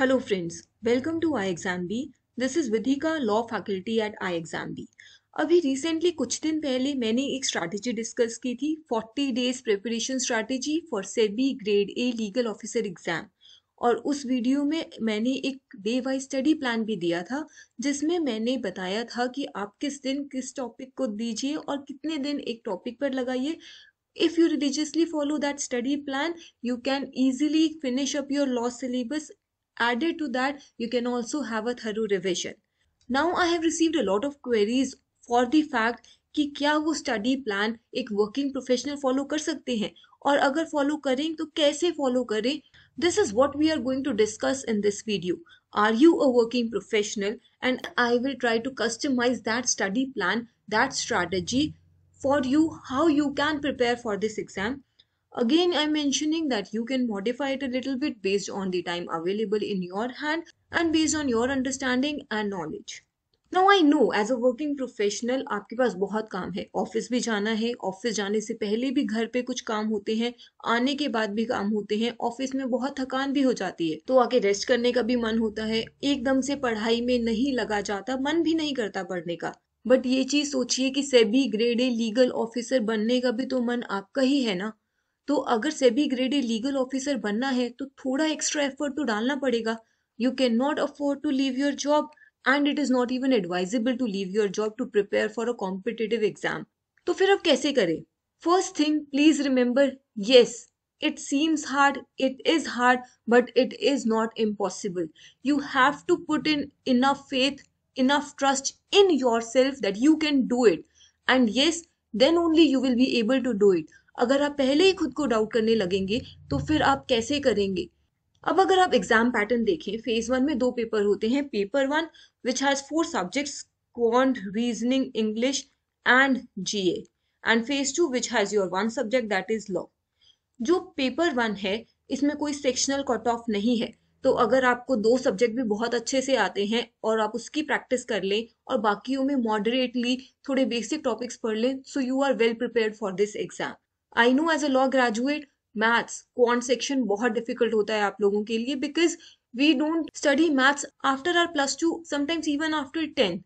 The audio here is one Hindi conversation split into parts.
Hello friends welcome to ixamBee this is Vidhika law faculty at ixamBee अभी रिसेंटली कुछ दिन पहले मैंने एक स्ट्रैटेजी डिस्कस की थी 40 days preparation strategy for SEBI grade A legal officer exam और उस वीडियो में मैंने एक डे वाइज स्टडी प्लान भी दिया था जिसमें मैंने बताया था कि आप किस दिन किस टॉपिक को दीजिए और कितने दिन एक टॉपिक पर लगाइए if you religiously follow that study plan you can easily finish up your law syllabus Added to that, you can also have a thorough revision. Now I have received a lot of queries for the fact कि क्या वो study plan एक working professional follow कर सकते हैं और अगर follow करें तो कैसे follow करें This is what we are going to discuss in this video. are you a working professional and i will try to customize that study plan that strategy for you how you can prepare for this exam Again, I'm mentioning that you can modify it a little bit based on the time available in your hand and based on your understanding and knowledge. Now I know as a working professional आपके पास बहुत काम है ऑफिस भी जाना है ऑफिस जाने से पहले भी घर पे कुछ काम होते हैं आने के बाद भी काम होते हैं ऑफिस में बहुत थकान भी हो जाती है तो आके रेस्ट करने का भी मन होता है एकदम से पढ़ाई में नहीं लगा जाता मन भी नहीं करता पढ़ने का बट ये चीज सोचिए कि SEBI grade A legal officer बनने का भी तो मन आपका ही है ना तो अगर SEBI grade A legal officer बनना है तो थोड़ा एक्स्ट्रा एफर्ट तो डालना पड़ेगा you can not afford to leave your job and it is not even advisable to leave your job to prepare for a competitive exam तो फिर अब कैसे करें first thing please remember yes it seems hard it is hard but it is not impossible you have to put in enough faith enough trust in योर सेल्फ that you can do it and yes then only you will be able to do it अगर आप पहले ही खुद को डाउट करने लगेंगे तो फिर आप कैसे करेंगे अब अगर आप एग्जाम पैटर्न देखें फेज वन में दो पेपर होते हैं paper one which has four subjects quant reasoning English and G and phase two which has your one subject that is law जो पेपर वन है इसमें कोई सेक्शनल कट ऑफ नहीं है तो अगर आपको दो सब्जेक्ट भी बहुत अच्छे से आते हैं और आप उसकी प्रैक्टिस कर लें और बाकियों में मॉडरेटली थोड़े बेसिक टॉपिक्स पढ़ लें so you are well prepare for this exam I know as a law graduate maths quant section बहुत डिफिकल्ट होता है आप लोगों के लिए because we don't study maths after our plus two sometimes even after ten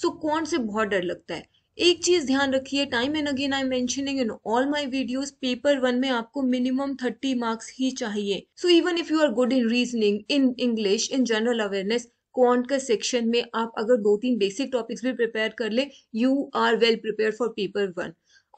so quant से बहुत डर लगता है एक चीज ध्यान रखिए time and again I mentioning in all my videos paper one में आपको मिनिमम थर्टी मार्क्स ही चाहिए so even if you are good in reasoning in English in general awareness quant का सेक्शन में आप अगर दो तीन बेसिक टॉपिक्स भी प्रिपेयर कर ले you are well prepare for paper one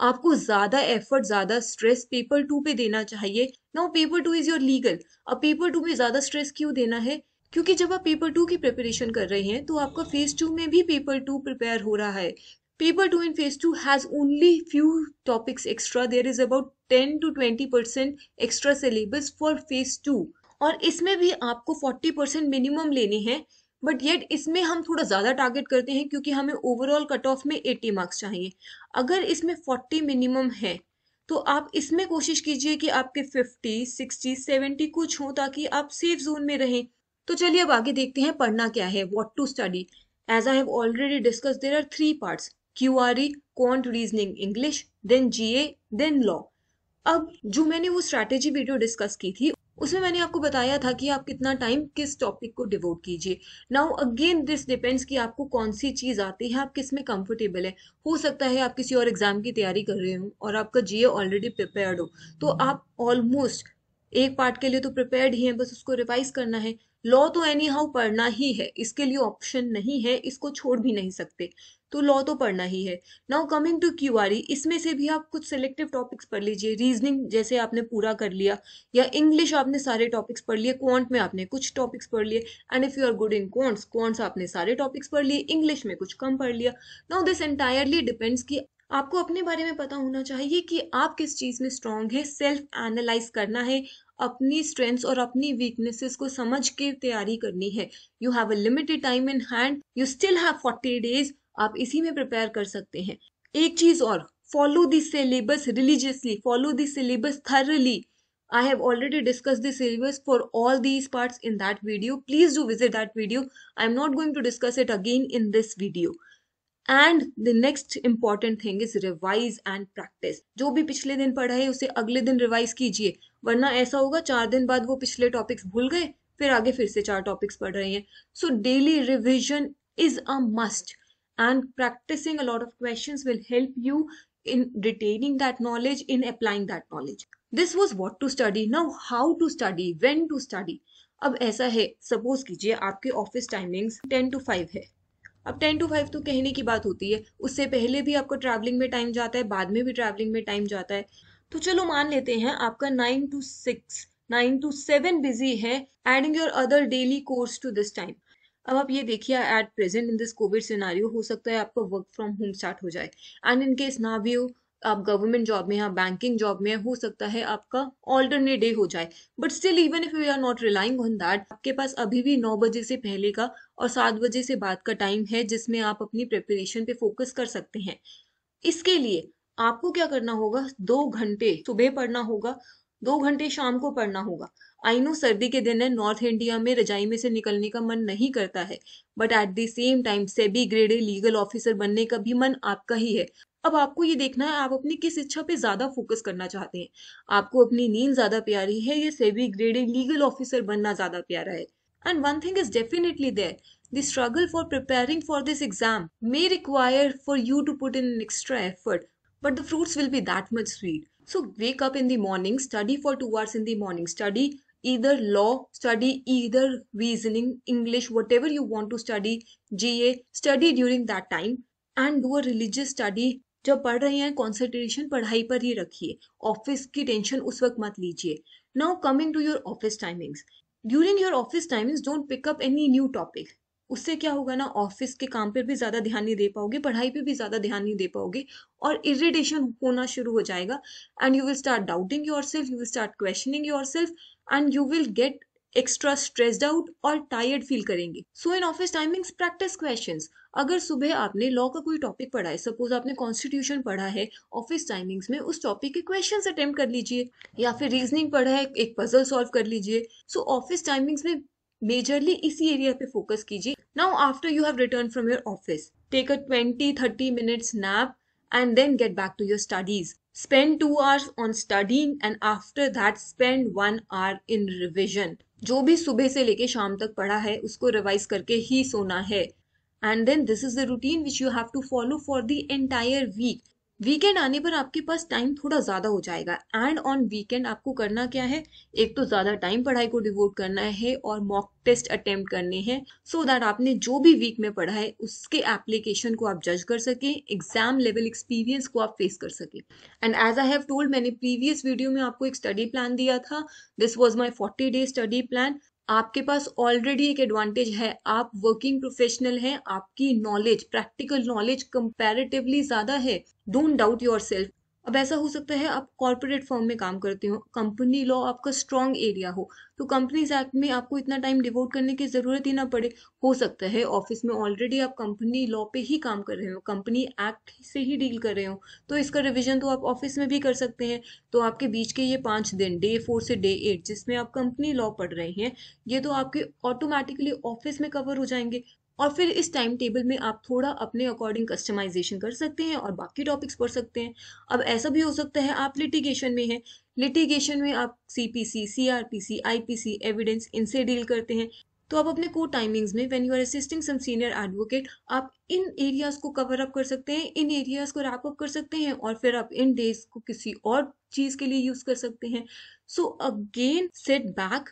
आपको ज़्यादा एफर्ट ज़्यादा स्ट्रेस पेपर टू पे देना चाहिए now paper two is your legal अब पेपर टू में ज़्यादा स्ट्रेस क्यों देना है क्योंकि जब आप पेपर टू की प्रिपरेशन कर रहे हैं तो आपका फेज टू में भी पेपर टू प्रिपेयर हो रहा है paper two in phase two has only few topics extra there is about ten to twenty percent extra syllabus for phase two और इसमें भी आपको फोर्टी परसेंट मिनिमम लेने हैं बट येट इसमें हम थोड़ा ज़्यादा टारगेट करते हैं क्योंकि हमें ओवरऑल कट ऑफ में 80 मार्क्स चाहिए अगर इसमें 40 मिनिमम है तो आप इसमें कोशिश कीजिए कि आपके 50, 60, 70 कुछ हो ताकि आप सेफ जोन में रहें तो चलिए अब आगे देखते हैं पढ़ना क्या है what to study as I have already discuss there are three parts Q R E quant reasoning English then G A then law अब जो मैंने वो स्ट्रैटेजी वीडियो डिस्कस की थी उसमें मैंने आपको बताया था कि आप कितना टाइम किस टॉपिक को डिवोट कीजिए नाउ अगेन दिस डिपेंड्स कि आपको कौन सी चीज़ आती है आप किस में कंफर्टेबल है हो सकता है आप किसी और एग्जाम की तैयारी कर रहे हो और आपका जीए ऑलरेडी प्रिपेयर्ड हो तो आप ऑलमोस्ट एक पार्ट के लिए तो प्रिपेयर्ड ही हैं बस उसको रिवाइज करना है लॉ तो एनी हाउ पढ़ना ही है इसके लिए ऑप्शन नहीं है इसको छोड़ भी नहीं सकते तो लॉ तो पढ़ना ही है now coming to Q R E इसमें से भी आप कुछ सेलेक्टिव टॉपिक्स पढ़ लीजिए रीजनिंग जैसे आपने पूरा कर लिया या इंग्लिश आपने सारे टॉपिक्स पढ़ लिए क्वांट में आपने कुछ टॉपिक्स पढ़ लिए and if you are good in quants quants आपने सारे टॉपिक्स पढ़ लिए इंग्लिश में कुछ कम पढ़ लिया नाउ दिस एंटायरली डिपेंड्स कि आपको अपने बारे में पता होना चाहिए कि आप किस चीज़ में स्ट्रांग है सेल्फ एनालाइज करना है अपनी स्ट्रेंथ्स और अपनी वीकनेसेस को समझ के तैयारी करनी है you have a limited time in hand you still have forty days आप इसी में प्रिपेयर कर सकते हैं एक चीज और follow this syllabus religiously follow this syllabus thoroughly I have already discussed the syllabus for all these parts in that video. Please do visit that video. I am not going to discuss it again in this video. And the next important thing is revise and practice जो भी पिछले दिन पढ़ा है उसे अगले दिन रिवाइज कीजिए वरना ऐसा होगा चार दिन बाद वो पिछले टॉपिक्स भूल गए फिर आगे फिर से चार टॉपिक्स पढ़ रहे हैं so daily revision is a must and practicing a lot of questions will help you in retaining that knowledge in applying that knowledge this was what to study now how to study when to study अब ऐसा है सपोज कीजिए आपके office timings ten to five है अब टेन टू फाइव तो कहने की बात होती है उससे पहले भी आपको ट्रैवलिंग में टाइम जाता है बाद में भी ट्रैवलिंग में टाइम जाता है तो चलो मान लेते हैं आपका nine to six nine to seven busy है adding your other daily course to this time अब आप ये देखिए at present in this COVID scenario हो सकता है आपका वर्क फ्रॉम होम स्टार्ट हो जाए एंड इन केस ना भी हो आप गवर्नमेंट जॉब में या बैंकिंग जॉब में हो सकता है आपका ऑल्टरनेट डे हो जाए but still even if you are not relying on that आपके पास अभी भी नौ बजे से पहले का और सात बजे से बाद का टाइम है जिसमें आप अपनी प्रिपरेशन पे फोकस कर सकते हैं इसके लिए आपको क्या करना होगा दो घंटे सुबह पढ़ना होगा दो घंटे शाम को पढ़ना होगा आई नो सर्दी के दिन है नॉर्थ इंडिया में रजाई में से निकलने का मन नहीं करता है but at the same time SEBI grade A legal officer बनने का भी मन आपका ही है अब आपको ये देखना है आप अपनी किस इच्छा पे ज्यादा फोकस करना चाहते हैं आपको अपनी नींद ज्यादा प्यारी है या SEBI grade A legal officer बनना ज्यादा प्यारा है and one thing is definitely there the struggle for preparing for this exam may require for you to put in an extra effort but the fruits will be that much sweet So wake up in the morning, study for two hours in the morning, study either law, study either reasoning, English, whatever you want to study, GA, study during that time and do a religious study. जब पढ़ रहे हैं कॉन्सेंट्रेशन पढ़ाई पर ही रखिए ऑफिस की टेंशन उस वक्त मत लीजिए now coming to your office timings during your office timings don't pick up any new topic उससे क्या होगा ना ऑफिस के काम पर भी ज़्यादा ध्यान नहीं दे पाओगे पढ़ाई पे भी ज़्यादा ध्यान नहीं दे पाओगे और इरिटेशन होना शुरू हो जाएगा and you will start doubting yourself you will start questioning yourself and you will get extra stressed out और टायर्ड फील करेंगे so in office timings practice question अगर सुबह आपने लॉ का कोई टॉपिक पढ़ा है सपोज आपने कॉन्स्टिट्यूशन पढ़ा है ऑफिस टाइमिंग्स में उस टॉपिक के क्वेश्चन अटेम्प्ट कर लीजिए या फिर रीजनिंग पढ़ा है एक पजल सॉल्व कर लीजिए सो ऑफिस टाइमिंग्स में मेजरली इसी एरिया पे फोकस कीजिए now after you have return from your office take a twenty thirty minutes nap and then get back to your studies spend two hours on studying and after that spend one hour in revision जो भी सुबह से लेके शाम तक पढ़ा है उसको रिवाइज करके ही सोना है and then this is the routine which you have to follow for the entire week weekend आने पर आपके पास टाइम थोड़ा ज़्यादा हो जाएगा एंड ऑन वीकेंड आपको करना क्या है एक तो ज़्यादा टाइम पढ़ाई को डिवोट करना है और मॉक टेस्ट अटेम्प्ट करने हैं सो दैट आपने जो भी वीक में पढ़ा है उसके एप्लीकेशन को आप जज कर सके एग्जाम लेवल एक्सपीरियंस को आप फेस कर सके and as I have told मैंने प्रीवियस वीडियो में आपको एक स्टडी प्लान दिया था this was my forty day study plan आपके पास ऑलरेडी एक एडवांटेज है आप वर्किंग प्रोफेशनल हैं आपकी नॉलेज प्रैक्टिकल नॉलेज कंपैरेटिवली ज्यादा है डोंट डाउट योर सेल्फ अब ऐसा हो सकता है आप कॉर्पोरेट फॉर्म में काम करते हो कंपनी लॉ आपका स्ट्रॉन्ग एरिया हो तो कंपनीज एक्ट में आपको इतना टाइम डिवोट करने की ज़रूरत ही ना पड़े हो सकता है ऑफिस में ऑलरेडी आप कंपनी लॉ पे ही काम कर रहे हो कंपनी एक्ट से ही डील कर रहे हो तो इसका रिविजन तो आप ऑफिस में भी कर सकते हैं तो आपके बीच के ये पाँच दिन डे फोर से डे एट जिसमें आप कंपनी लॉ पढ़ रहे हैं ये तो आपके ऑटोमेटिकली ऑफिस में कवर हो जाएंगे और फिर इस टाइम टेबल में आप थोड़ा अपने अकॉर्डिंग कस्टमाइजेशन कर सकते हैं और बाकी टॉपिक्स पढ़ सकते हैं अब ऐसा भी हो सकता है आप लिटिगेशन में हैं लिटिगेशन में आप C P C C R P C I P C evidence इनसे डील करते हैं तो आप अपने को टाइमिंग्स में when you are assisting some senior advocate आप इन एरियाज को कवर अप कर सकते हैं इन एरियाज को रैप अप कर सकते हैं और फिर आप इन डेज को किसी और चीज के लिए यूज कर सकते हैं so again set back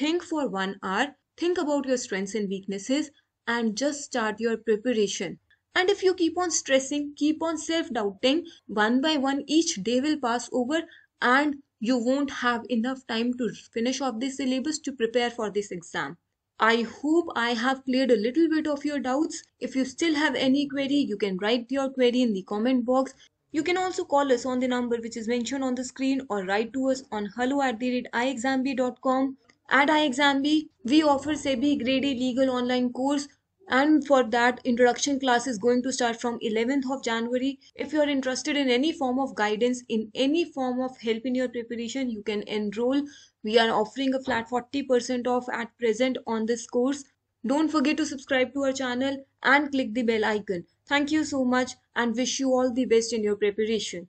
think for one hour think about your strengths and weaknesses and just start your preparation. And if you keep on stressing, keep on self doubting, one by one, each day will pass over and you won't have enough time to finish off the syllabus to prepare for this exam. I hope I have cleared a little bit of your doubts. If you still have any query, you can write your query in the comment box. You can also call us on the number which is mentioned on the screen or write to us on hello at the iexamb.com. At iExamB, we offer SEBI Grade A legal online course and for that introduction class is going to start from 11th of january if you are interested in any form of guidance in any form of help in your preparation you can enroll we are offering a flat 40% off at present on this course don't forget to subscribe to our channel and click the bell icon thank you so much and wish you all the best in your preparation